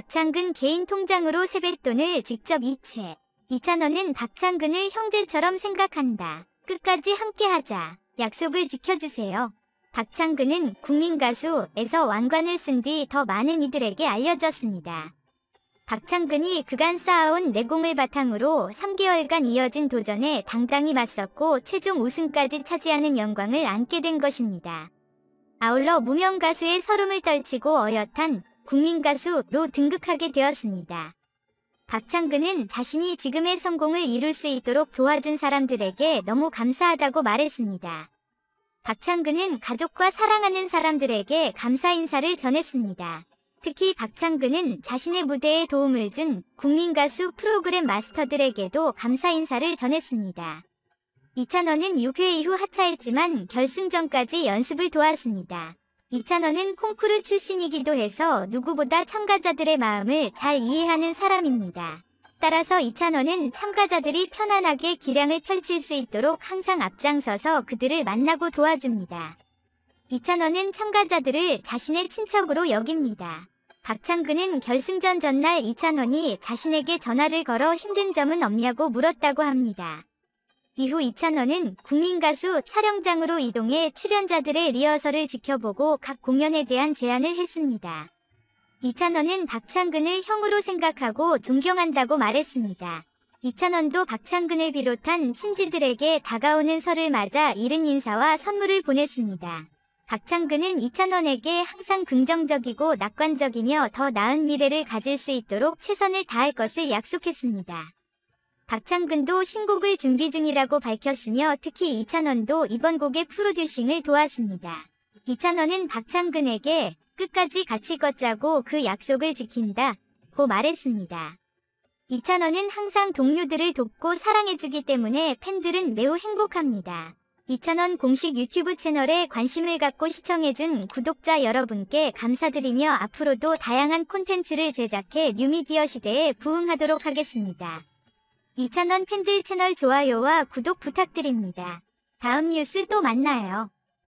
박창근 개인 통장으로 세뱃돈을 직접 이체. 이찬원은 박창근을 형제처럼 생각한다. 끝까지 함께하자. 약속을 지켜주세요. 박창근은 국민가수에서 왕관을 쓴 뒤 더 많은 이들에게 알려졌습니다. 박창근이 그간 쌓아온 내공을 바탕으로 3개월간 이어진 도전에 당당히 맞섰고 최종 우승까지 차지하는 영광을 안게 된 것입니다. 아울러 무명 가수의 서름을 떨치고 어엿한 국민가수로 등극하게 되었습니다. 박창근은 자신이 지금의 성공을 이룰 수 있도록 도와준 사람들에게 너무 감사하다고 말했습니다. 박창근은 가족과 사랑하는 사람들에게 감사 인사를 전했습니다. 특히 박창근은 자신의 무대에 도움을 준 국민가수 프로그램 마스터들에게도 감사 인사를 전했습니다. 이찬원은 6회 이후 하차했지만 결승전까지 연습을 도왔습니다. 이찬원은 콩쿠르 출신이기도 해서 누구보다 참가자들의 마음을 잘 이해하는 사람입니다. 따라서 이찬원은 참가자들이 편안하게 기량을 펼칠 수 있도록 항상 앞장서서 그들을 만나고 도와줍니다. 이찬원은 참가자들을 자신의 친척으로 여깁니다. 박창근은 결승전 전날 이찬원이 자신에게 전화를 걸어 힘든 점은 없냐고 물었다고 합니다. 이후 이찬원은 국민가수 촬영장으로 이동해 출연자들의 리허설을 지켜보고 각 공연에 대한 제안을 했습니다. 이찬원은 박창근을 형으로 생각하고 존경한다고 말했습니다. 이찬원도 박창근을 비롯한 친지들에게 다가오는 설을 맞아 이른 인사와 선물을 보냈습니다. 박창근은 이찬원에게 항상 긍정적이고 낙관적이며 더 나은 미래를 가질 수 있도록 최선을 다할 것을 약속했습니다. 박창근도 신곡을 준비 중이라고 밝혔으며 특히 이찬원도 이번 곡의 프로듀싱을 도왔습니다. 이찬원은 박창근에게 끝까지 같이 걷자고 그 약속을 지킨다 고 말했습니다. 이찬원은 항상 동료들을 돕고 사랑해주기 때문에 팬들은 매우 행복합니다. 이찬원 공식 유튜브 채널에 관심을 갖고 시청해준 구독자 여러분께 감사드리며 앞으로도 다양한 콘텐츠를 제작해 뉴미디어 시대에 부응하도록 하겠습니다. 이찬원 팬들 채널 좋아요와 구독 부탁드립니다. 다음 뉴스 또 만나요.